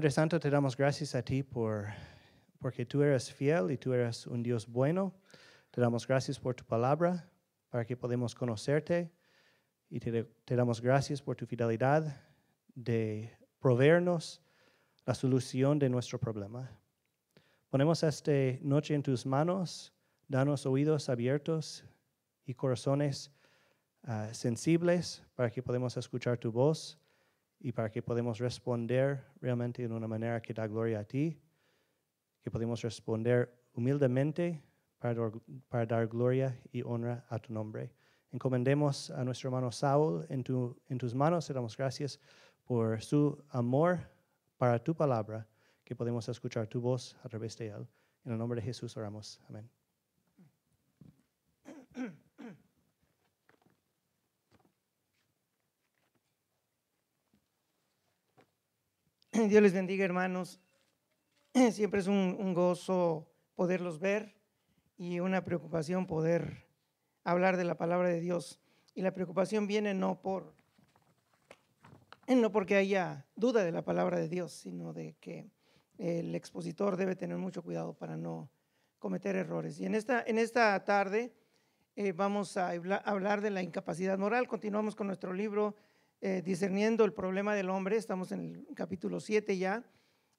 Padre Santo, te damos gracias a ti por, porque tú eres fiel y tú eres un Dios bueno. Te damos gracias por tu palabra, para que podamos conocerte. Y te, damos gracias por tu fidelidad de proveernos la solución de nuestro problema. Ponemos esta noche en tus manos, danos oídos abiertos y corazones ah, sensibles para que podamos escuchar tu voz y para que podamos responder realmente en una manera que da gloria a ti, que podemos responder humildemente para, para dar gloria y honra a tu nombre. Encomendemos a nuestro hermano Saúl en, en tus manos, te damos gracias por su amor para tu palabra, que podemos escuchar tu voz a través de él. En el nombre de Jesús oramos. Amén. Dios les bendiga, hermanos. Siempre es un, gozo poderlos ver y una preocupación poder hablar de la palabra de Dios. Y la preocupación viene no por no porque haya duda de la palabra de Dios, sino de que el expositor debe tener mucho cuidado para no cometer errores. Y en esta, en esta tarde eh, vamos a hablar de la incapacidad moral. Continuamos con nuestro libro eh, discerniendo el problema del hombre, estamos en el capítulo 7 ya,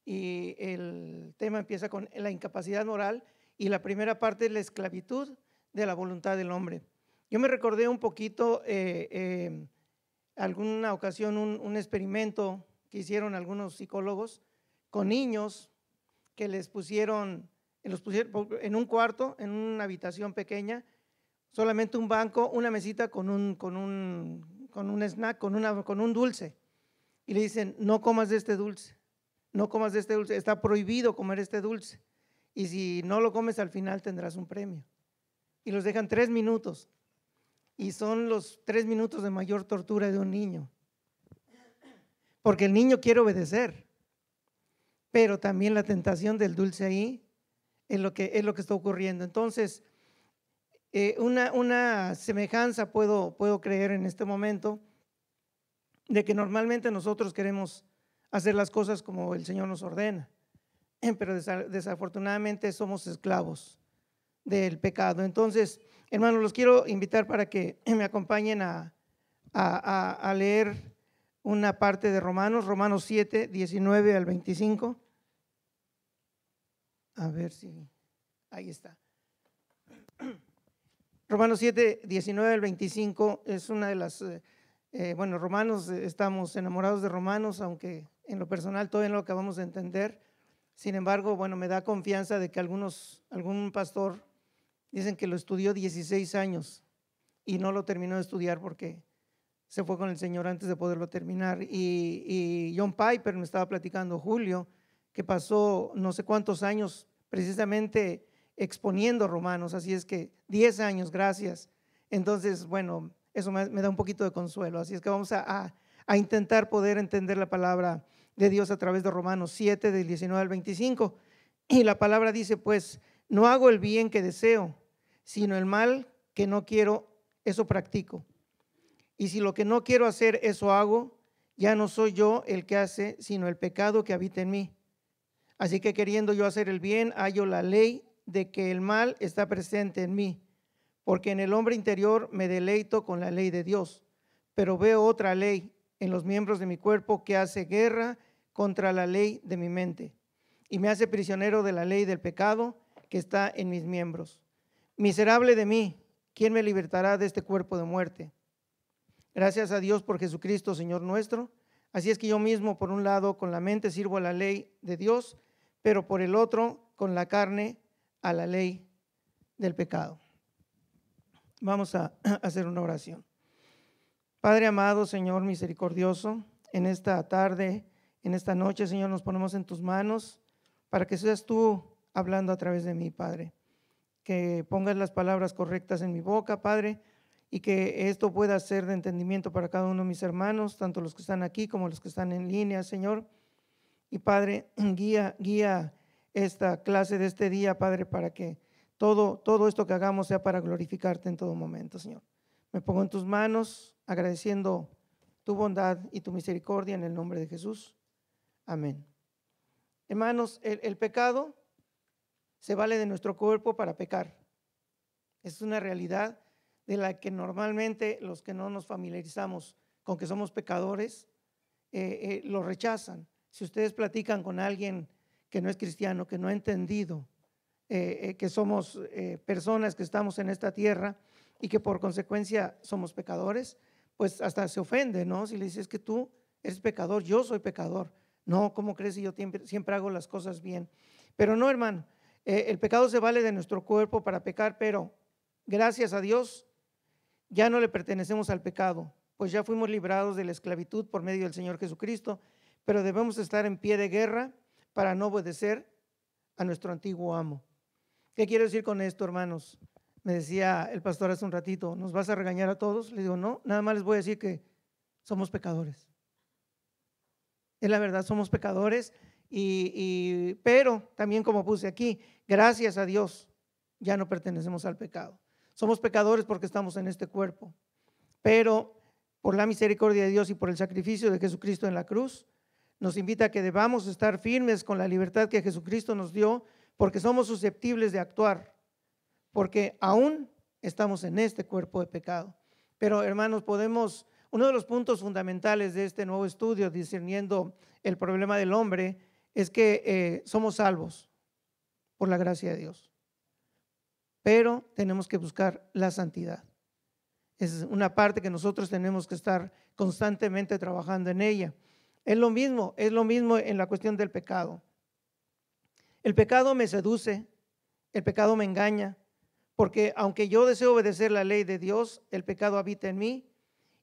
y el tema empieza con la incapacidad moral y la primera parte es la esclavitud de la voluntad del hombre. Yo me recordé un poquito, eh, em, alguna ocasión, un, experimento que hicieron algunos psicólogos con niños que les pusieron, los pusieron en un cuarto, en una habitación pequeña, solamente un banco, una mesita con un, con un con un snack, con, una, con un dulce, y le dicen, no comas este dulce, no comas este dulce, está prohibido comer este dulce, y si no lo comes al final tendrás un premio. Y los dejan tres minutos, y son los tres minutos de mayor tortura de un niño, porque el niño quiere obedecer, pero también la tentación del dulce ahí es lo que, es lo que está ocurriendo. Entonces, eh, una, una, semejanza puedo, puedo creer en este momento de que normalmente nosotros queremos hacer las cosas como el Señor nos ordena, pero desafortunadamente somos esclavos del pecado. Entonces, hermanos, los quiero invitar para que me acompañen a, a leer una parte de Romanos, Romanos 7, 19 al 25. A ver si... Ahí está. Romanos 7, 19 al 25 es una de las, eh, eh, bueno, Romanos, eh, estamos enamorados de Romanos, aunque en lo personal todavía no lo acabamos de entender. Sin embargo, bueno, me da confianza de que algunos, algún pastor dicen que lo estudió 16 años y no lo terminó de estudiar porque se fue con el Señor antes de poderlo terminar. Y, y John Piper me estaba platicando, Julio, que pasó no sé cuántos años precisamente exponiendo Romanos, así es que 10 años, gracias. Entonces, bueno, eso me, da un poquito de consuelo, así es que vamos a, a, intentar poder entender la palabra de Dios a través de Romanos 7, del 19 al 25. Y la palabra dice, pues, no hago el bien que deseo, sino el mal que no quiero, eso practico. Y si lo que no quiero hacer, eso hago, ya no soy yo el que hace, sino el pecado que habita en mí. Así que queriendo yo hacer el bien, hallo la ley de que el mal está presente en mí, porque en el hombre interior me deleito con la ley de Dios, pero veo otra ley en los miembros de mi cuerpo que hace guerra contra la ley de mi mente y me hace prisionero de la ley del pecado que está en mis miembros. Miserable de mí, ¿quién me libertará de este cuerpo de muerte? Gracias a Dios por Jesucristo, Señor nuestro. Así es que yo mismo, por un lado, con la mente sirvo a la ley de Dios, pero por el otro, con la carne, a la ley del pecado. Vamos a hacer una oración. Padre amado, Señor misericordioso, en esta tarde, en esta noche, Señor, nos ponemos en tus manos para que seas tú hablando a través de mí, Padre. Que pongas las palabras correctas en mi boca, Padre, y que esto pueda ser de entendimiento para cada uno de mis hermanos, tanto los que están aquí como los que están en línea, Señor. Y Padre, guía, guía esta clase de este día, Padre, para que todo, todo esto que hagamos sea para glorificarte en todo momento, Señor. Me pongo en tus manos agradeciendo tu bondad y tu misericordia en el nombre de Jesús. Amén. Hermanos, el, pecado se vale de nuestro cuerpo para pecar. Es una realidad de la que normalmente los que no nos familiarizamos con que somos pecadores, eh, eh, lo rechazan. Si ustedes platican con alguien que no es cristiano, que no ha entendido eh, eh, que somos eh, personas que estamos en esta tierra y que por consecuencia somos pecadores, pues hasta se ofende, ¿no? Si le dices que tú eres pecador, yo soy pecador. No, ¿cómo crees si yo siempre, siempre hago las cosas bien? Pero no, hermano, el pecado se vale de nuestro cuerpo para pecar, pero gracias a Dios ya no le pertenecemos al pecado, pues ya fuimos librados de la esclavitud por medio del Señor Jesucristo, pero debemos estar en pie de guerra para no obedecer a nuestro antiguo amo. ¿Qué quiero decir con esto, hermanos? Me decía el pastor hace un ratito, ¿nos vas a regañar a todos? Le digo, no, nada más les voy a decir que somos pecadores. Es la verdad, somos pecadores, y, y, pero también como puse aquí, gracias a Dios ya no pertenecemos al pecado. Somos pecadores porque estamos en este cuerpo, pero por la misericordia de Dios y por el sacrificio de Jesucristo en la cruz, nos invita a que debamos estar firmes con la libertad que Jesucristo nos dio, porque somos susceptibles de actuar, porque aún estamos en este cuerpo de pecado. Pero hermanos, podemos, uno de los puntos fundamentales de este nuevo estudio, discerniendo el problema del hombre, es que eh, somos salvos por la gracia de Dios, pero tenemos que buscar la santidad. Es una parte que nosotros tenemos que estar constantemente trabajando en ella. Es lo mismo, es lo mismo en la cuestión del pecado. El pecado me seduce, el pecado me engaña, porque aunque yo deseo obedecer la ley de Dios, el pecado habita en mí,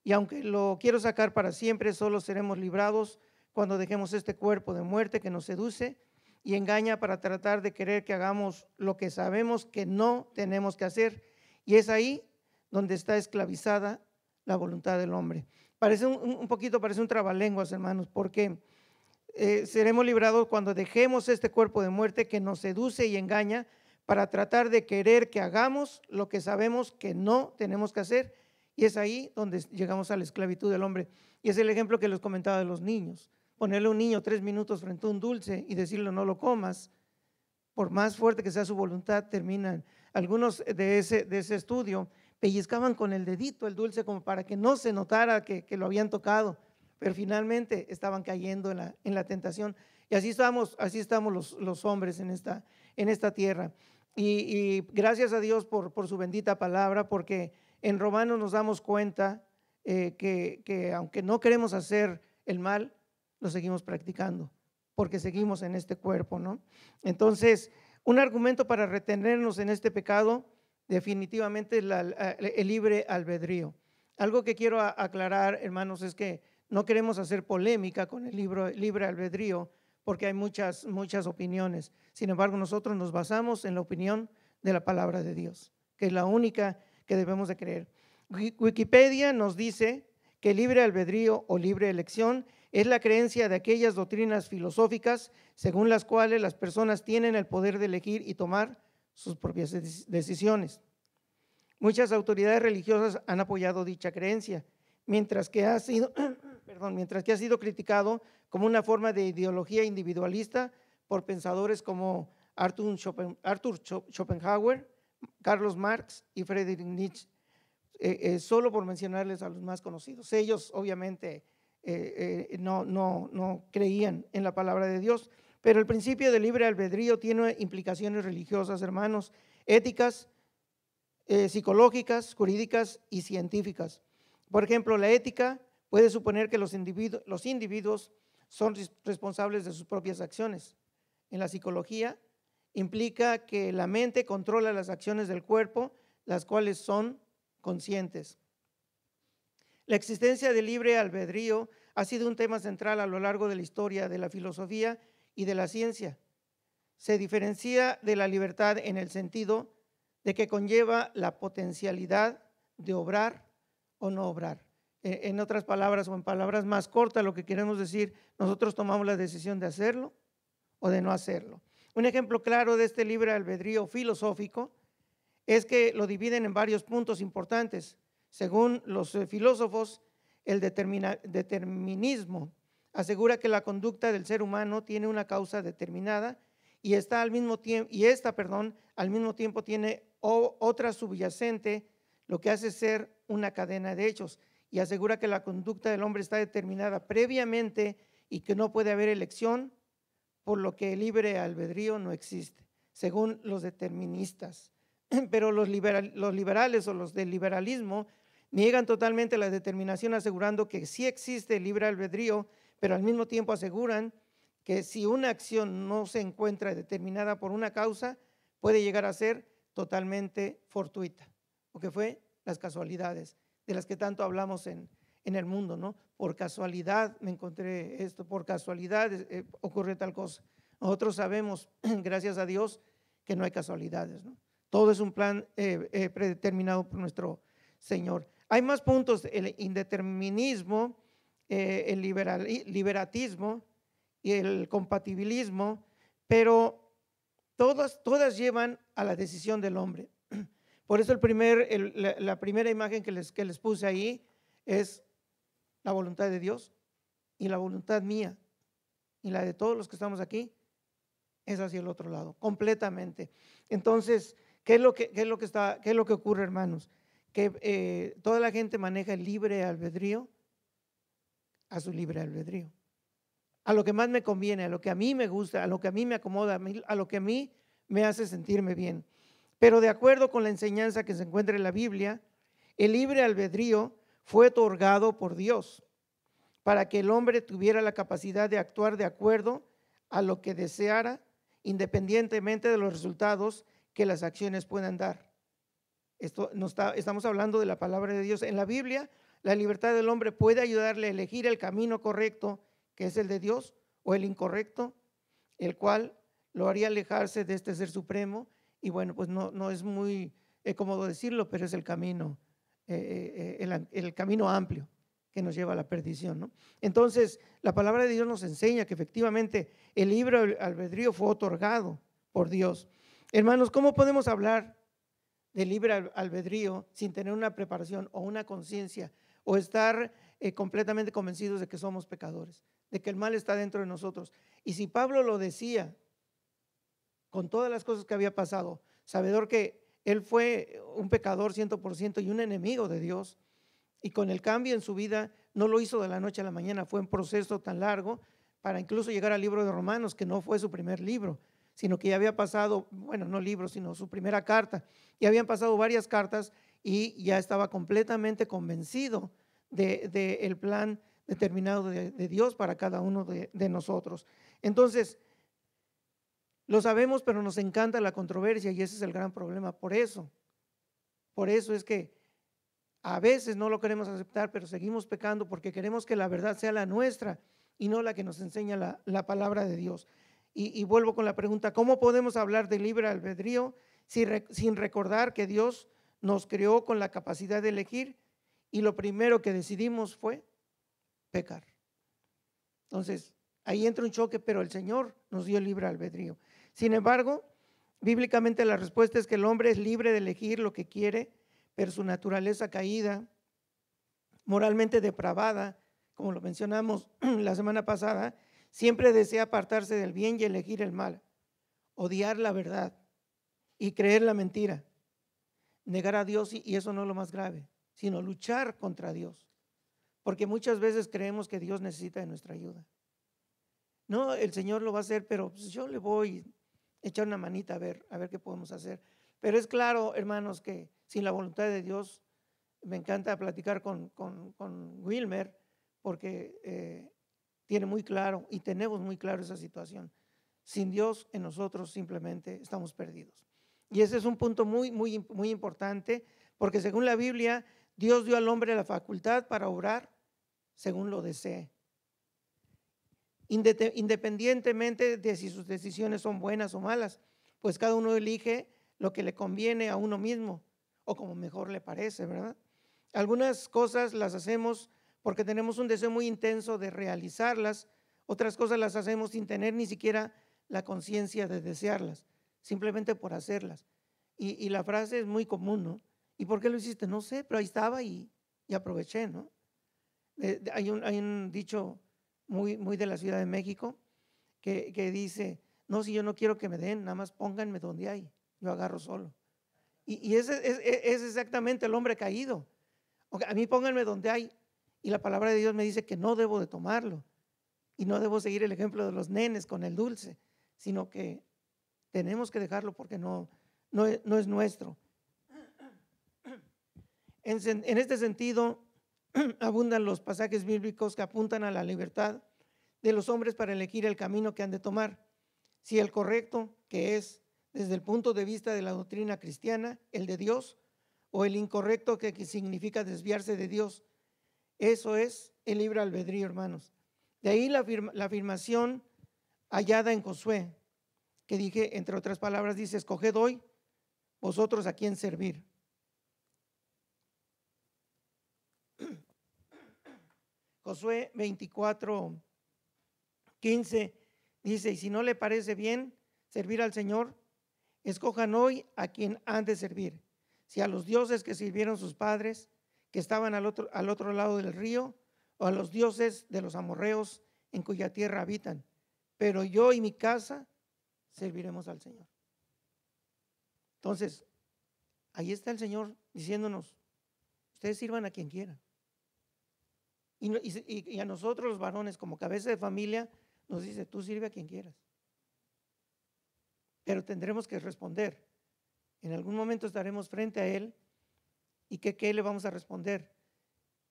y aunque lo quiero sacar para siempre, solo seremos librados cuando dejemos este cuerpo de muerte que nos seduce y engaña para tratar de querer que hagamos lo que sabemos que no tenemos que hacer. Y es ahí donde está esclavizada la voluntad del hombre. Parece un, poquito, parece un trabalenguas, hermanos, porque eh, seremos librados cuando dejemos este cuerpo de muerte que nos seduce y engaña para tratar de querer que hagamos lo que sabemos que no tenemos que hacer. Y es ahí donde llegamos a la esclavitud del hombre. Y es el ejemplo que les comentaba de los niños. Ponerle a un niño tres minutos frente a un dulce y decirle no lo comas, por más fuerte que sea su voluntad, terminan. Algunos de ese, de ese estudio pellizcaban con el dedito el dulce como para que no se notara que, lo habían tocado, pero finalmente estaban cayendo en la, en la tentación. Y así estamos, así estamos los, los hombres en esta, en esta tierra. Y, gracias a Dios por, por, su bendita palabra, porque en Romanos nos damos cuenta eh, que, que, aunque no queremos hacer el mal, lo seguimos practicando, porque seguimos en este cuerpo, ¿no? Entonces, un argumento para retenernos en este pecado definitivamente el libre albedrío. Algo que quiero aclarar, hermanos, es que no queremos hacer polémica con el libro, libre albedrío, porque hay muchas, muchas opiniones. Sin embargo, nosotros nos basamos en la opinión de la palabra de Dios, que es la única que debemos de creer. Wikipedia nos dice que libre albedrío o libre elección es la creencia de aquellas doctrinas filosóficas según las cuales las personas tienen el poder de elegir y tomar sus propias decisiones. Muchas autoridades religiosas han apoyado dicha creencia, mientras que ha sido, perdón, mientras que ha sido criticado como una forma de ideología individualista por pensadores como Arthur, Schopenhauer, Carlos Marx y Friedrich Nietzsche, eh, eh, solo por mencionarles a los más conocidos. Ellos obviamente eh, no, no, no creían en la palabra de Dios, pero el principio de libre albedrío tiene implicaciones religiosas, hermanos, éticas, eh, psicológicas, jurídicas y científicas. Por ejemplo, la ética puede suponer que los, los individuos son responsables de sus propias acciones. En la psicología implica que la mente controla las acciones del cuerpo, las cuales son conscientes. La existencia del libre albedrío ha sido un tema central a lo largo de la historia de la filosofía y de la ciencia. Se diferencia de la libertad en el sentido de que conlleva la potencialidad de obrar o no obrar. Eh, en otras palabras o en palabras más cortas, lo que queremos decir, nosotros tomamos la decisión de hacerlo o de no hacerlo. Un ejemplo claro de este libre albedrío filosófico es que lo dividen en varios puntos importantes. Según los eh, filósofos, el determinismo asegura que la conducta del ser humano tiene una causa determinada y está al mismo tiempo y esta, perdón, al mismo tiempo tiene otra subyacente, lo que hace ser una cadena de hechos y asegura que la conducta del hombre está determinada previamente y que no puede haber elección, por lo que el libre albedrío no existe, según los deterministas. Pero los, los liberales o los del liberalismo niegan totalmente la determinación asegurando que sí existe el libre albedrío pero al mismo tiempo aseguran que si una acción no se encuentra determinada por una causa, puede llegar a ser totalmente fortuita, o que fue las casualidades, de las que tanto hablamos en, en el mundo, ¿no? Por casualidad me encontré esto, por casualidad eh, eh, ocurre tal cosa. Nosotros sabemos, gracias a Dios, que no hay casualidades, ¿no? Todo es un plan eh, predeterminado por nuestro Señor. Hay más puntos, el indeterminismo eh, el liberatismo y el compatibilismo, pero todas, todas llevan a la decisión del hombre. Por eso la, primera imagen que les, que les puse ahí es la voluntad de Dios y la voluntad mía y la de todos los que estamos aquí es hacia el otro lado, completamente. Entonces, ¿qué es lo que, qué es lo que, está, qué es lo que ocurre, hermanos? Que eh, toda la gente maneja el libre albedrío a su libre albedrío, a lo que más me conviene, a lo que a mí me gusta, a lo que a mí me acomoda, a lo que a mí me hace sentirme bien. Pero de acuerdo con la enseñanza que se encuentra en la Biblia, el libre albedrío fue otorgado por Dios para que el hombre tuviera la capacidad de actuar de acuerdo a lo que deseara, independientemente de los resultados que las acciones puedan dar. Esto no está, estamos hablando de la palabra de Dios. En la Biblia la libertad del hombre puede ayudarle a elegir el camino correcto, que es el de Dios, o el incorrecto, el cual lo haría alejarse de este ser supremo. Y bueno, pues no, no es muy eh, cómodo decirlo, pero es el camino, eh, eh, el, camino amplio que nos lleva a la perdición. Entonces, la palabra de Dios nos enseña que efectivamente el libro albedrío fue otorgado por Dios. Hermanos, ¿cómo podemos hablar de libre albedrío sin tener una preparación o una conciencia o estar eh, completamente convencidos de que somos pecadores, de que el mal está dentro de nosotros. Y si Pablo lo decía, con todas las cosas que había pasado, sabedor que él fue un pecador 100% y un enemigo de Dios, y con el cambio en su vida, no lo hizo de la noche a la mañana, fue un proceso tan largo para incluso llegar al libro de Romanos, que no fue su primer libro, sino que ya había pasado, bueno, no libro, sino su primera carta, y habían pasado varias cartas y ya estaba completamente convencido del de, el plan determinado de, Dios para cada uno de, nosotros. Entonces, lo sabemos, pero nos encanta la controversia y ese es el gran problema. Por eso, por eso es que a veces no lo queremos aceptar, pero seguimos pecando porque queremos que la verdad sea la nuestra y no la que nos enseña la, palabra de Dios. Y, vuelvo con la pregunta, ¿cómo podemos hablar de libre albedrío sin recordar que Dios nos creó con la capacidad de elegir y lo primero que decidimos fue pecar. Entonces, ahí entra un choque, pero el Señor nos dio libre albedrío. Sin embargo, bíblicamente la respuesta es que el hombre es libre de elegir lo que quiere, pero su naturaleza caída, moralmente depravada, como lo mencionamos la semana pasada, siempre desea apartarse del bien y elegir el mal, odiar la verdad y creer la mentira negar a Dios y eso no es lo más grave, sino luchar contra Dios. Porque muchas veces creemos que Dios necesita de nuestra ayuda. No, el Señor lo va a hacer, pero pues, yo le voy a echar una manita a ver, a ver qué podemos hacer. Pero es claro, hermanos, que sin la voluntad de Dios, me encanta platicar con, con, Wilmer, porque eh, tiene muy claro y tenemos muy claro esa situación. Sin Dios en nosotros simplemente estamos perdidos. Y ese es un punto muy, muy, muy importante, porque según la Biblia, Dios dio al hombre la facultad para obrar según lo desee. Independientemente de si sus decisiones son buenas o malas, pues cada uno elige lo que le conviene a uno mismo o como mejor le parece, ¿verdad? Algunas cosas las hacemos porque tenemos un deseo muy intenso de realizarlas, otras cosas las hacemos sin tener ni siquiera la conciencia de desearlas simplemente por hacerlas. Y, la frase es muy común, ¿no? ¿Y por qué lo hiciste? No sé, pero ahí estaba y, y aproveché, ¿no? Eh, hay, un, hay, un, dicho muy, muy de la Ciudad de México que, dice, no, si yo no quiero que me den, nada más pónganme donde hay, yo agarro solo. Y, ese e, es, exactamente el hombre caído. a mí pónganme donde hay, y la palabra de Dios me dice que no debo de tomarlo y no debo seguir el ejemplo de los nenes con el dulce, sino que tenemos que dejarlo porque no, no, es nuestro. En, en este sentido, abundan los pasajes bíblicos que apuntan a la libertad de los hombres para elegir el camino que han de tomar, si el correcto, que es desde el punto de vista de la doctrina cristiana, el de Dios, o el incorrecto, que significa desviarse de Dios. Eso es el libre albedrío, hermanos. De ahí la, afirmación hallada en Josué que dije, entre otras palabras, dice, escoged hoy vosotros a quién servir. Josué 24, 15 dice, y si no le parece bien servir al Señor, escojan hoy a quien han de servir, si a los dioses que sirvieron sus padres, que estaban al otro, al otro lado del río, o a los dioses de los amorreos en cuya tierra habitan. Pero yo y mi casa serviremos al Señor. Entonces, ahí está el Señor diciéndonos, ustedes sirvan a quien quieran. Y, a nosotros los varones, como cabeza de familia, nos dice, tú sirve a quien quieras. Pero tendremos que responder. En algún momento estaremos frente a Él y que qué le vamos a responder.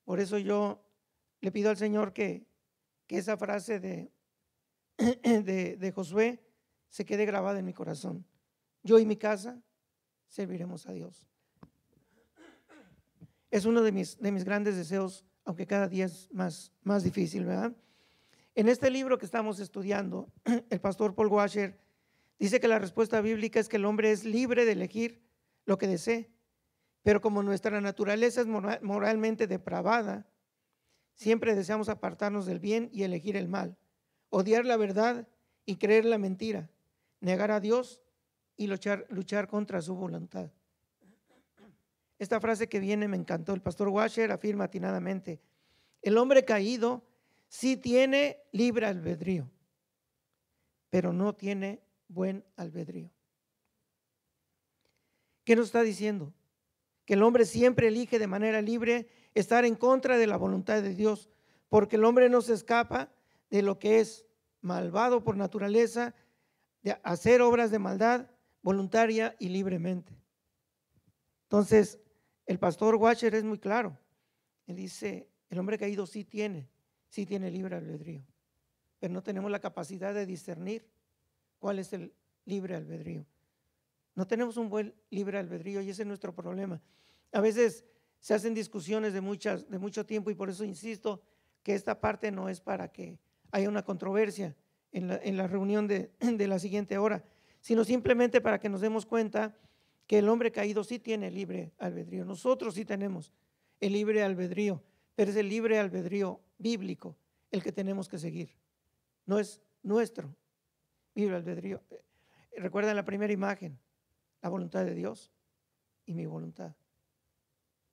Por eso yo le pido al Señor que, que esa frase de, de Josué se quede grabada en mi corazón. Yo y mi casa serviremos a Dios. Es uno de mis, de mis grandes deseos, aunque cada día es más, más difícil, ¿verdad? En este libro que estamos estudiando, el pastor Paul Washer dice que la respuesta bíblica es que el hombre es libre de elegir lo que desee, pero como nuestra naturaleza es moralmente depravada, siempre deseamos apartarnos del bien y elegir el mal, odiar la verdad y creer la mentira, negar a Dios y luchar, contra su voluntad. Esta frase que viene me encantó. El pastor Washer afirma atinadamente, el hombre caído sí tiene libre albedrío, pero no tiene buen albedrío. ¿Qué nos está diciendo? Que el hombre siempre elige de manera libre estar en contra de la voluntad de Dios, porque el hombre no se escapa de lo que es malvado por naturaleza de hacer obras de maldad voluntaria y libremente. Entonces, el pastor Watcher es muy claro. Él dice, el hombre caído sí tiene, sí tiene libre albedrío, pero no tenemos la capacidad de discernir cuál es el libre albedrío. No tenemos un buen libre albedrío y ese es nuestro problema. A veces se hacen discusiones de, muchas, de mucho tiempo y por eso insisto que esta parte no es para que haya una controversia, en la, reunión de, de, la siguiente hora, sino simplemente para que nos demos cuenta que el hombre caído sí tiene libre albedrío. Nosotros sí tenemos el libre albedrío, pero es el libre albedrío bíblico el que tenemos que seguir. No es nuestro libre albedrío. Eh, Recuerden la primera imagen, la voluntad de Dios y mi voluntad.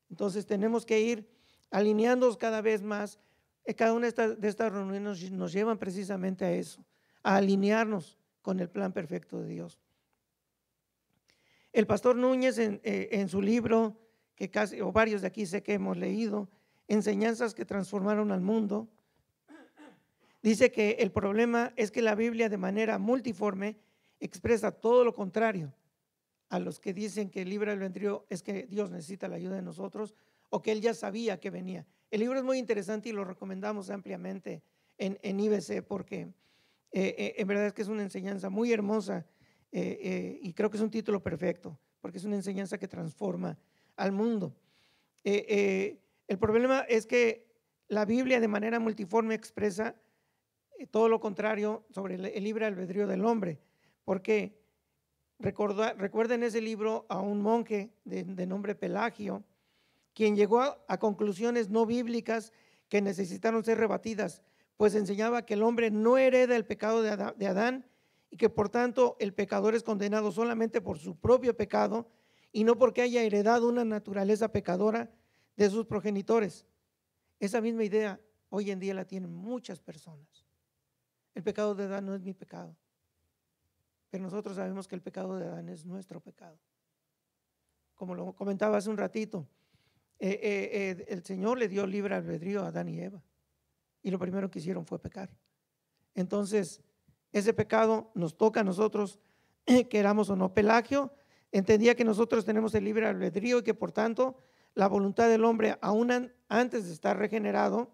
Entonces tenemos que ir alineándonos cada vez más eh, cada una de estas reuniones nos llevan precisamente a eso, a alinearnos con el plan perfecto de Dios. El pastor Núñez eh, en, su libro, que casi, o varios de aquí sé que hemos leído, Enseñanzas que transformaron al mundo, dice que el problema es que la Biblia de manera multiforme expresa todo lo contrario a los que dicen que el libre albedrío es que Dios necesita la ayuda de nosotros o que él ya sabía que venía. El libro es muy interesante y lo recomendamos ampliamente en, en IBC porque eh, eh, en verdad es que es una enseñanza muy hermosa eh, y creo que es un título perfecto porque es una enseñanza que transforma al mundo. el problema es que la Biblia de manera multiforme expresa todo lo contrario sobre el libre albedrío del hombre, porque recuerden ese libro a un monje de, de nombre Pelagio, quien llegó a, conclusiones no bíblicas que necesitaron ser rebatidas, pues enseñaba que el hombre no hereda el pecado de Adán y que por tanto el pecador es condenado solamente por su propio pecado y no porque haya heredado una naturaleza pecadora de sus progenitores. Esa misma idea hoy en día la tienen muchas personas. El pecado de Adán no es mi pecado, pero nosotros sabemos que el pecado de Adán es nuestro pecado. Como lo comentaba hace un ratito, eh, eh, eh, el Señor le dio libre albedrío a Adán y Eva. Y lo primero que hicieron fue pecar. Entonces, ese pecado nos toca a nosotros, éramos o no. Pelagio entendía que nosotros tenemos el libre albedrío y que por tanto la voluntad del hombre, aún antes de estar regenerado,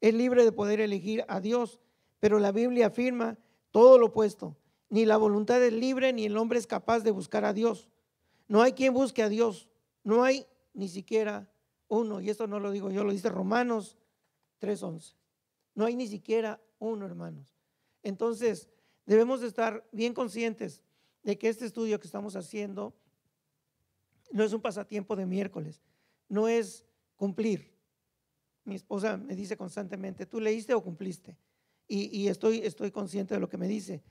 es libre de poder elegir a Dios. Pero la Biblia afirma todo lo opuesto. Ni la voluntad es libre, ni el hombre es capaz de buscar a Dios. No hay quien busque a Dios. No hay ni siquiera uno. Y esto no lo digo yo, lo dice Romanos 3.11. No hay ni siquiera uno, hermanos. Entonces, debemos estar bien conscientes de que este estudio que estamos haciendo no es un pasatiempo de miércoles, no es cumplir. Mi esposa me dice constantemente, ¿tú leíste o cumpliste? Y, estoy, estoy consciente de lo que me dice.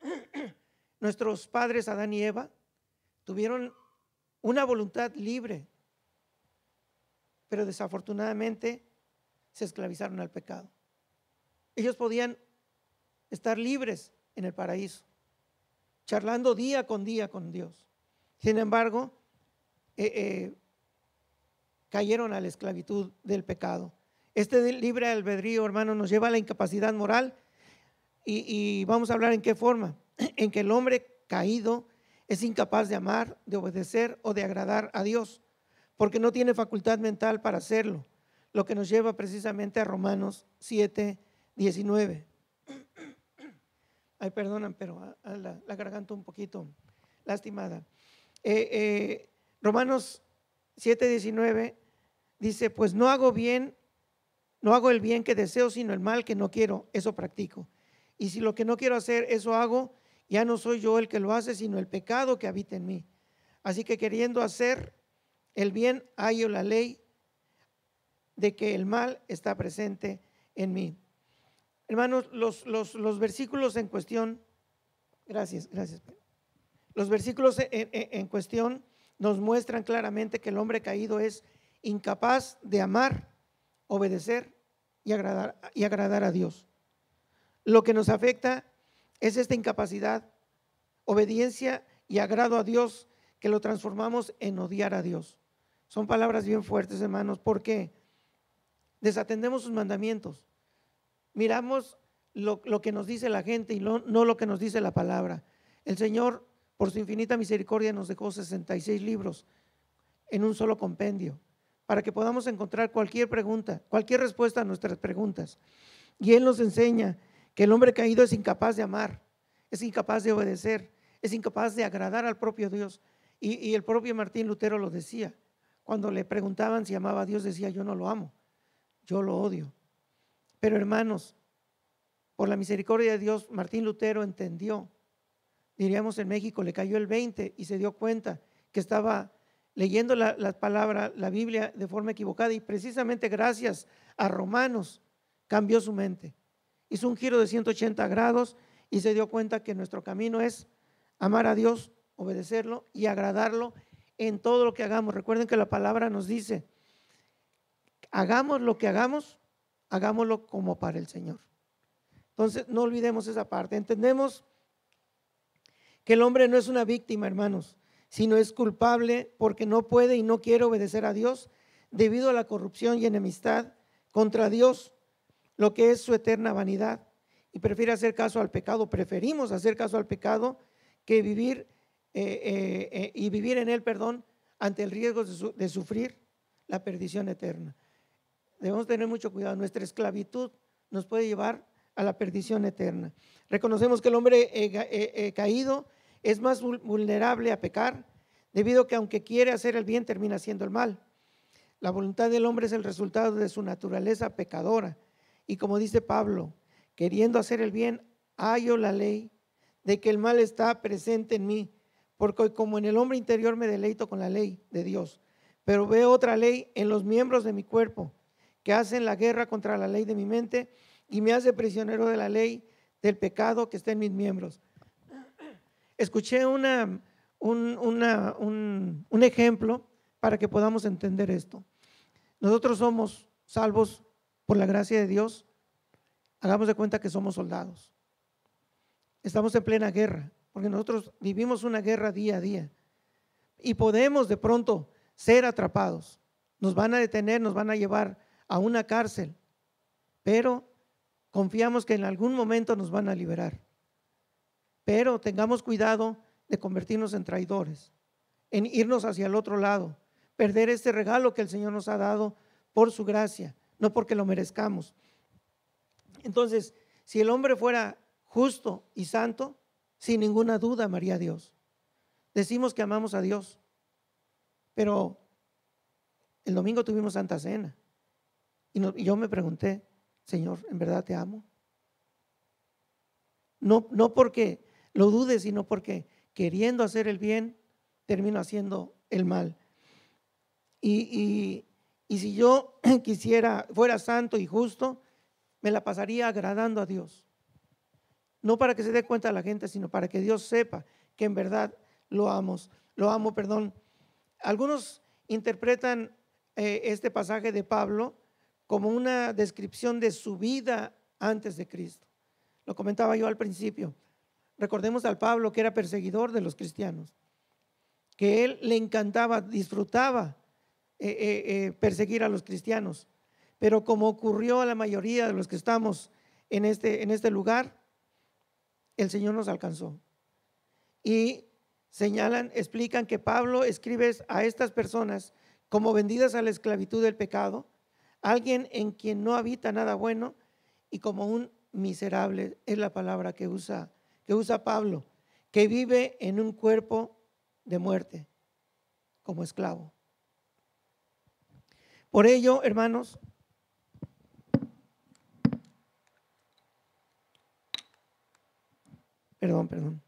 Nuestros padres, Adán y Eva, tuvieron una voluntad libre pero desafortunadamente se esclavizaron al pecado. Ellos podían estar libres en el paraíso, charlando día con día con Dios. Sin embargo, eh, eh, cayeron a la esclavitud del pecado. Este libre albedrío, hermano, nos lleva a la incapacidad moral y vamos a hablar en qué forma. En que el hombre caído es incapaz de amar, de obedecer o de agradar a Dios porque no tiene facultad mental para hacerlo, lo que nos lleva precisamente a Romanos 7, 19. Ay, perdonan, pero la, garganta un poquito lastimada. Eh, eh, Romanos 7, 19 dice, pues no hago bien, no hago el bien que deseo, sino el mal que no quiero, eso practico. Y si lo que no quiero hacer, eso hago, ya no soy yo el que lo hace, sino el pecado que habita en mí. Así que queriendo hacer el bien hallo la ley de que el mal está presente en mí. Hermanos, los, los, los versículos en cuestión, gracias, gracias. Los versículos en, en cuestión nos muestran claramente que el hombre caído es incapaz de amar, obedecer y agradar, y agradar a Dios. Lo que nos afecta es esta incapacidad, obediencia y agrado a Dios que lo transformamos en odiar a Dios. Son palabras bien fuertes, hermanos. porque Desatendemos sus mandamientos. Miramos lo, que nos dice la gente y no lo que nos dice la palabra. El Señor, por su infinita misericordia, nos dejó 66 libros en un solo compendio para que podamos encontrar cualquier pregunta, cualquier respuesta a nuestras preguntas. Y Él nos enseña que el hombre caído es incapaz de amar, es incapaz de obedecer, es incapaz de agradar al propio Dios. y el propio Martín Lutero lo decía, cuando le preguntaban si amaba a Dios, decía, yo no lo amo, yo lo odio. Pero hermanos, por la misericordia de Dios, Martín Lutero entendió. Diríamos en México, le cayó el 20 y se dio cuenta que estaba leyendo la, palabra, la Biblia de forma equivocada y precisamente gracias a Romanos cambió su mente. Hizo un giro de 180 grados y se dio cuenta que nuestro camino es amar a Dios, obedecerlo y agradarlo en todo lo que hagamos. Recuerden que la palabra nos dice, hagamos lo que hagamos, hagámoslo como para el Señor. Entonces, no olvidemos esa parte. Entendemos que el hombre no es una víctima, hermanos, sino es culpable porque no puede y no quiere obedecer a Dios debido a la corrupción y enemistad contra Dios, lo que es su eterna vanidad. Y prefiere hacer caso al pecado, preferimos hacer caso al pecado que vivir eh, eh, eh, y vivir en Él, perdón, ante el riesgo de, sufrir la perdición eterna. Debemos tener mucho cuidado. Nuestra esclavitud nos puede llevar a la perdición eterna. Reconocemos que el hombre caído es más vulnerable a pecar, debido a que aunque quiere hacer el bien, termina haciendo el mal. La voluntad del hombre es el resultado de su naturaleza pecadora. Y como dice Pablo, queriendo hacer el bien, hallo la ley de que el mal está presente en mí, porque como en el hombre interior me deleito con la ley de Dios, pero veo otra ley en los miembros de mi cuerpo, que hacen la guerra contra la ley de mi mente y me hace prisionero de la ley del pecado que está en mis miembros. Escuché una, un, un ejemplo para que podamos entender esto. Nosotros somos salvos por la gracia de Dios. Hagamos de cuenta que somos soldados. Estamos en plena guerra porque nosotros vivimos una guerra día a día y podemos de pronto ser atrapados. Nos van a detener, nos van a llevar a una cárcel, pero confiamos que en algún momento nos van a liberar. Pero tengamos cuidado de convertirnos en traidores, en irnos hacia el otro lado, perder este regalo que el Señor nos ha dado por su gracia, no porque lo merezcamos. Entonces, si el hombre fuera justo y santo, sin ninguna duda, María Dios. Decimos que amamos a Dios, pero el domingo tuvimos Santa Cena. Y, yo me pregunté, Señor, ¿en verdad te amo? No, no porque lo dudes sino porque queriendo hacer el bien, termino haciendo el mal. y si yo quisiera, fuera santo y justo, me la pasaría agradando a Dios. No para que se dé cuenta la gente, sino para que Dios sepa que en verdad lo amo. Lo amo, perdón. Algunos interpretan eh, este pasaje de Pablo como una descripción de su vida antes de Cristo. Lo comentaba yo al principio. Recordemos al Pablo que era perseguidor de los cristianos, que él le encantaba, disfrutaba eh, eh, perseguir a los cristianos. Pero como ocurrió a la mayoría de los que estamos en este, en este lugar, el Señor nos alcanzó. Y señalan, explican que Pablo escribe a estas personas como vendidas a la esclavitud del pecado, alguien en quien no habita nada bueno y como un miserable, es la palabra que usa, que usa Pablo, que vive en un cuerpo de muerte como esclavo. Por ello, hermanos, perdón,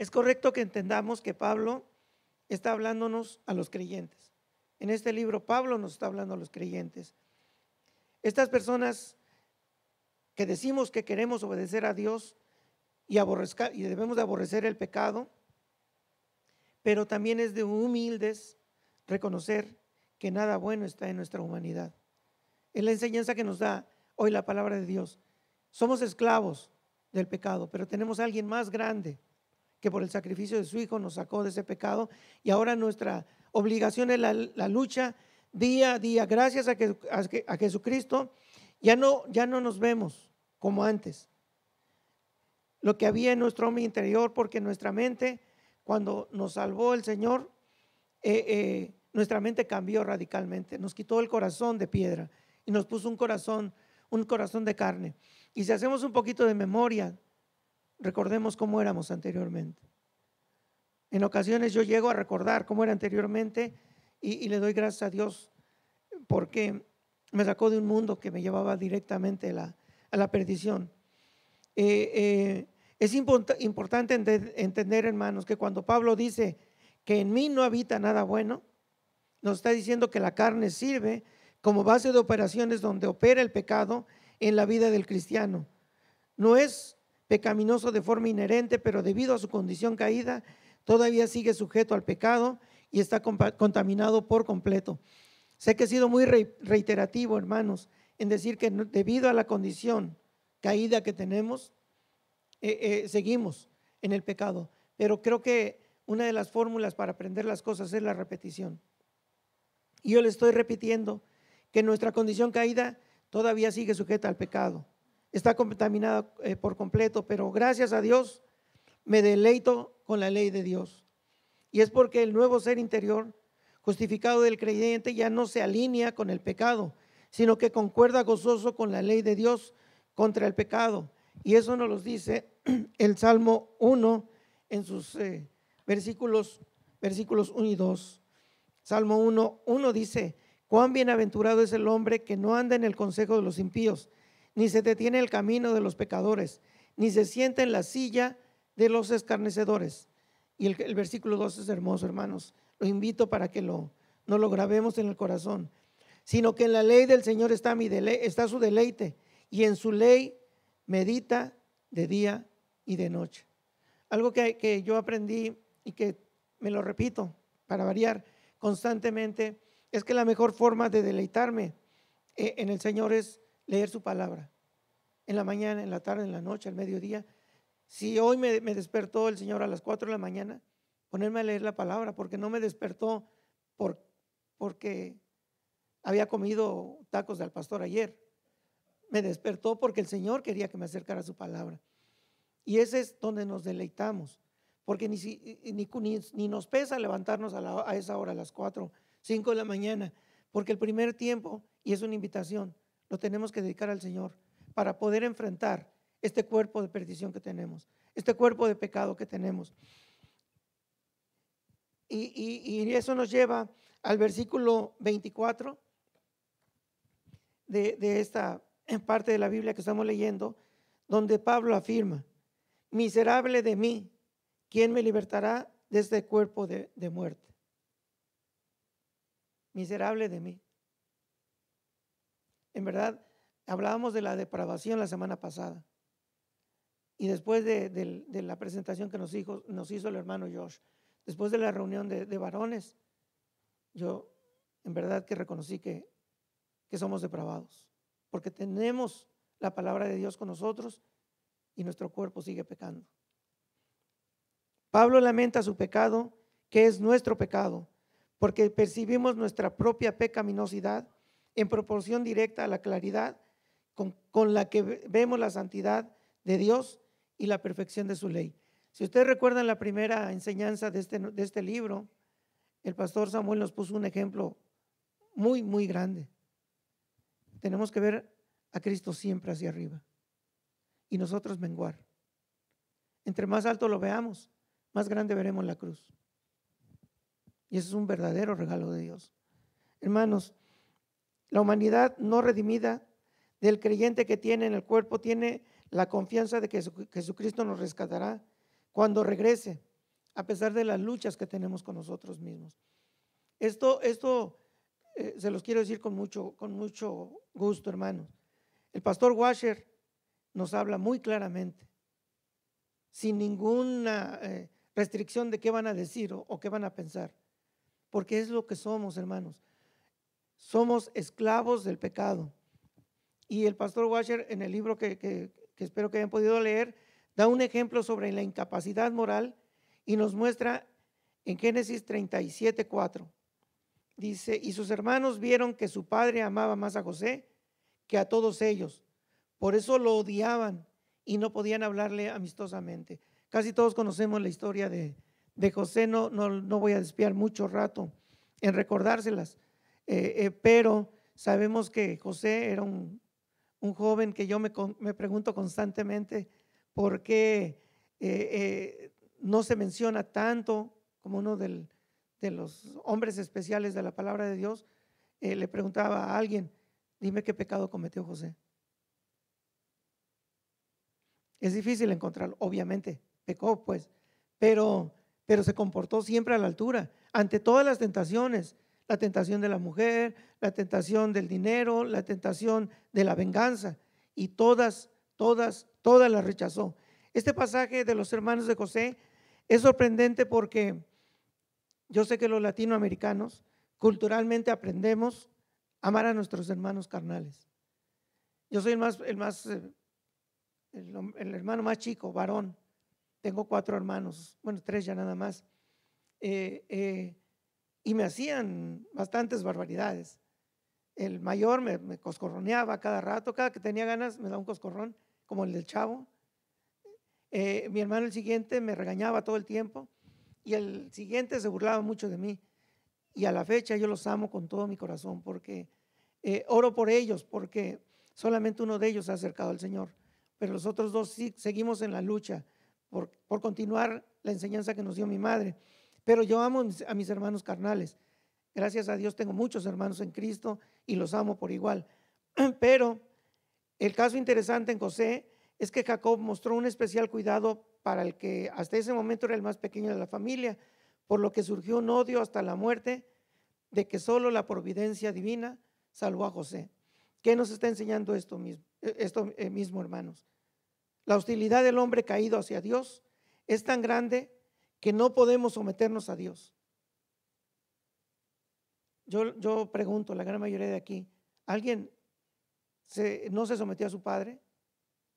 Es correcto que entendamos que Pablo está hablándonos a los creyentes. En este libro Pablo nos está hablando a los creyentes. Estas personas que decimos que queremos obedecer a Dios y, y debemos de aborrecer el pecado, pero también es de humildes reconocer que nada bueno está en nuestra humanidad. Es la enseñanza que nos da hoy la palabra de Dios. Somos esclavos del pecado, pero tenemos a alguien más grande que por el sacrificio de su Hijo nos sacó de ese pecado y ahora nuestra obligación es la, lucha día a día. Gracias a, a, Jesucristo ya no, ya no nos vemos como antes. Lo que había en nuestro hombre interior, porque nuestra mente, cuando nos salvó el Señor, eh, eh, nuestra mente cambió radicalmente. Nos quitó el corazón de piedra y nos puso un corazón un corazón de carne. Y si hacemos un poquito de memoria, recordemos cómo éramos anteriormente. En ocasiones yo llego a recordar cómo era anteriormente y, le doy gracias a Dios porque me sacó de un mundo que me llevaba directamente a la, perdición. Eh, eh, es importante entender, hermanos, que cuando Pablo dice que en mí no habita nada bueno, nos está diciendo que la carne sirve como base de operaciones donde opera el pecado en la vida del cristiano. No es pecaminoso de forma inherente, pero debido a su condición caída, todavía sigue sujeto al pecado y está contaminado por completo. Sé que he sido muy reiterativo, hermanos, en decir que debido a la condición caída que tenemos, eh, eh, seguimos en el pecado. Pero creo que una de las fórmulas para aprender las cosas es la repetición. Y yo le estoy repitiendo que nuestra condición caída todavía sigue sujeta al pecado. Está contaminada eh, por completo, pero gracias a Dios me deleito con la ley de Dios. Y es porque el nuevo ser interior, justificado del creyente, ya no se alinea con el pecado, sino que concuerda gozoso con la ley de Dios contra el pecado. Y eso nos lo dice el Salmo 1 en sus eh, versículos, versículos 1 y 2. Salmo 1, 1 dice, Cuán bienaventurado es el hombre que no anda en el consejo de los impíos, ni se detiene el camino de los pecadores, ni se sienta en la silla de los escarnecedores. Y el, versículo 12 es hermoso, hermanos. Lo invito para que lo, no lo grabemos en el corazón. Sino que en la ley del Señor está, mi está su deleite, y en su ley medita de día y de noche. Algo que, que yo aprendí y que me lo repito para variar constantemente es que la mejor forma de deleitarme eh, en el Señor es leer su palabra. En la mañana, en la tarde, en la noche, al mediodía. Si hoy me, despertó el Señor a las cuatro de la mañana, ponerme a leer la palabra, porque no me despertó por, porque había comido tacos del pastor ayer. Me despertó porque el Señor quería que me acercara a su palabra. Y ese es donde nos deleitamos, porque ni, ni, ni, nos pesa levantarnos a, esa hora, a las 4 5 de la mañana, porque el primer tiempo, y es una invitación, lo tenemos que dedicar al Señor para poder enfrentar este cuerpo de perdición que tenemos, este cuerpo de pecado que tenemos. Y, eso nos lleva al versículo 24 de, de esta parte de la Biblia que estamos leyendo, donde Pablo afirma, miserable de mí, ¿quién me libertará de este cuerpo de muerte? miserable de mí. En verdad, hablábamos de la depravación la semana pasada. Y después de, la presentación que nos hizo, nos hizo, el hermano Josh, después de la reunión de, varones, yo en verdad que reconocí que somos depravados, porque tenemos la palabra de Dios con nosotros y nuestro cuerpo sigue pecando. Pablo lamenta su pecado, que es nuestro pecado, porque percibimos nuestra propia pecaminosidad en proporción directa a la claridad con, la que vemos la santidad de Dios y la perfección de su ley. Si ustedes recuerdan la primera enseñanza de este, de este libro, el pastor Samuel nos puso un ejemplo muy, muy grande. Tenemos que ver a Cristo siempre hacia arriba y nosotros menguar. Entre más alto lo veamos, más grande veremos la cruz. Y eso es un verdadero regalo de Dios. Hermanos, la humanidad no redimida del creyente que tiene en el cuerpo tiene la confianza de que Jesucristo nos rescatará cuando regrese, a pesar de las luchas que tenemos con nosotros mismos. Esto, esto eh, se los quiero decir con mucho, con mucho gusto, hermanos. El pastor Washer nos habla muy claramente, sin ninguna eh, restricción de qué van a decir o qué van a pensar porque es lo que somos, hermanos. Somos esclavos del pecado. Y el pastor Washer, en el libro que, espero que hayan podido leer, da un ejemplo sobre la incapacidad moral y nos muestra en Génesis 37, 4. Dice, y sus hermanos vieron que su padre amaba más a José que a todos ellos. Por eso lo odiaban y no podían hablarle amistosamente. Casi todos conocemos la historia de, de José no, no, voy a despiar mucho rato en recordárselas, eh, eh, pero sabemos que José era un, joven que yo me, pregunto constantemente por qué eh, no se menciona tanto como uno de los hombres especiales de la palabra de Dios. le preguntaba a alguien, dime qué pecado cometió José. Es difícil encontrarlo, obviamente, pecó pues, pero pero se comportó siempre a la altura, ante todas las tentaciones, la tentación de la mujer, la tentación del dinero, la tentación de la venganza, y todas, todas, todas las rechazó. Este pasaje de los hermanos de José es sorprendente porque yo sé que los latinoamericanos culturalmente aprendemos a amar a nuestros hermanos carnales. Yo soy el más, el más, eh, el hermano más chico, varón, tengo cuatro hermanos, bueno, tres ya nada más, eh, eh, y me hacían bastantes barbaridades. El mayor me, me, coscorroneaba cada rato, cada que tenía ganas me daba un coscorrón, como el del chavo. Eh, mi hermano el siguiente me regañaba todo el tiempo y el siguiente se burlaba mucho de mí. Y a la fecha yo los amo con todo mi corazón porque oro por ellos, porque solamente uno de ellos se ha acercado al Señor, pero los otros dos sí seguimos en la lucha por, continuar la enseñanza que nos dio mi madre. Pero yo amo a mis hermanos carnales. Gracias a Dios tengo muchos hermanos en Cristo y los amo por igual. Pero el caso interesante en José es que Jacob mostró un especial cuidado para el que hasta ese momento era el más pequeño de la familia, por lo que surgió un odio hasta la muerte de que solo la providencia divina salvó a José. ¿Qué nos está enseñando esto eh, esto eh, mismo hermanos? La hostilidad del hombre caído hacia Dios es tan grande que no podemos someternos a Dios. Yo, yo pregunto, la gran mayoría de aquí, ¿alguien no se sometió a su padre?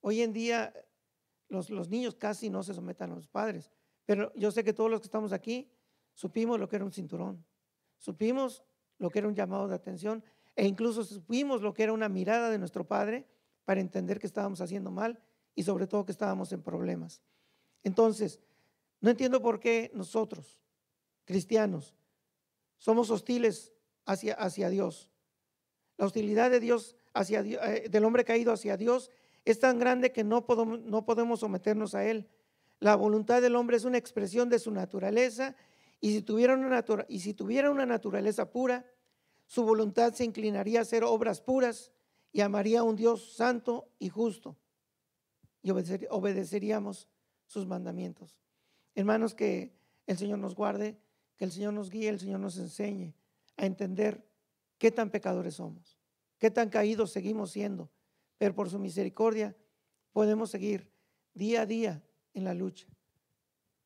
Hoy en día los, los niños casi no se someten a los padres, pero yo sé que todos los que estamos aquí supimos lo que era un cinturón, supimos lo que era un llamado de atención e incluso supimos lo que era una mirada de nuestro padre para entender que estábamos haciendo mal y sobre todo que estábamos en problemas. Entonces, no entiendo por qué nosotros, cristianos, somos hostiles hacia, hacia Dios. La hostilidad de Dios hacia eh, del hombre caído hacia Dios es tan grande que no podemos, no podemos someternos a Él. La voluntad del hombre es una expresión de su naturaleza y si, tuviera una y si tuviera una naturaleza pura, su voluntad se inclinaría a hacer obras puras y amaría a un Dios santo y justo y obedeceríamos sus mandamientos. Hermanos, que el Señor nos guarde, que el Señor nos guíe, el Señor nos enseñe a entender qué tan pecadores somos, qué tan caídos seguimos siendo, pero por su misericordia podemos seguir día a día en la lucha.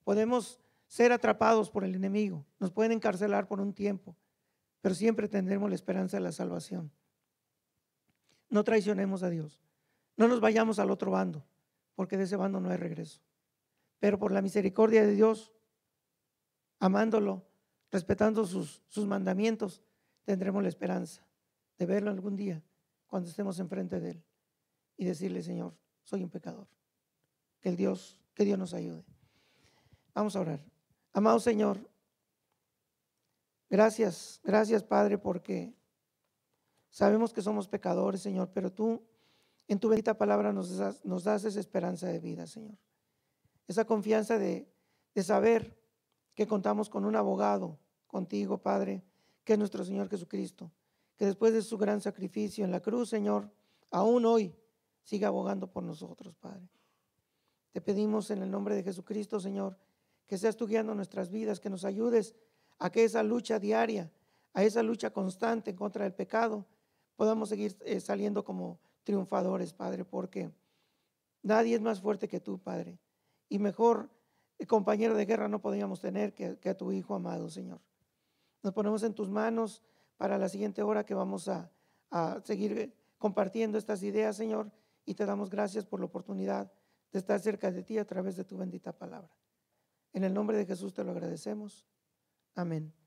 Podemos ser atrapados por el enemigo, nos pueden encarcelar por un tiempo, pero siempre tendremos la esperanza de la salvación. No traicionemos a Dios, no nos vayamos al otro bando porque de ese bando no hay regreso. Pero por la misericordia de Dios, amándolo, respetando sus, sus mandamientos, tendremos la esperanza de verlo algún día cuando estemos enfrente de Él y decirle, Señor, soy un pecador. Que el Dios, que Dios nos ayude. Vamos a orar. Amado Señor, gracias, gracias Padre, porque sabemos que somos pecadores, Señor, pero tú en tu bendita palabra nos das, nos das esa esperanza de vida, Señor. Esa confianza de, saber que contamos con un abogado, contigo, Padre, que es nuestro Señor Jesucristo, que después de su gran sacrificio en la cruz, Señor, aún hoy sigue abogando por nosotros, Padre. Te pedimos en el nombre de Jesucristo, Señor, que seas tú guiando nuestras vidas, que nos ayudes a que esa lucha diaria, a esa lucha constante en contra del pecado, podamos seguir eh, saliendo como triunfadores, Padre, porque nadie es más fuerte que tú, Padre. Y mejor eh, compañero de guerra no podríamos tener que, a tu Hijo amado, Señor. Nos ponemos en tus manos para la siguiente hora que vamos a seguir eh, compartiendo estas ideas, Señor, y te damos gracias por la oportunidad de estar cerca de ti a través de tu bendita palabra. En el nombre de Jesús te lo agradecemos. Amén.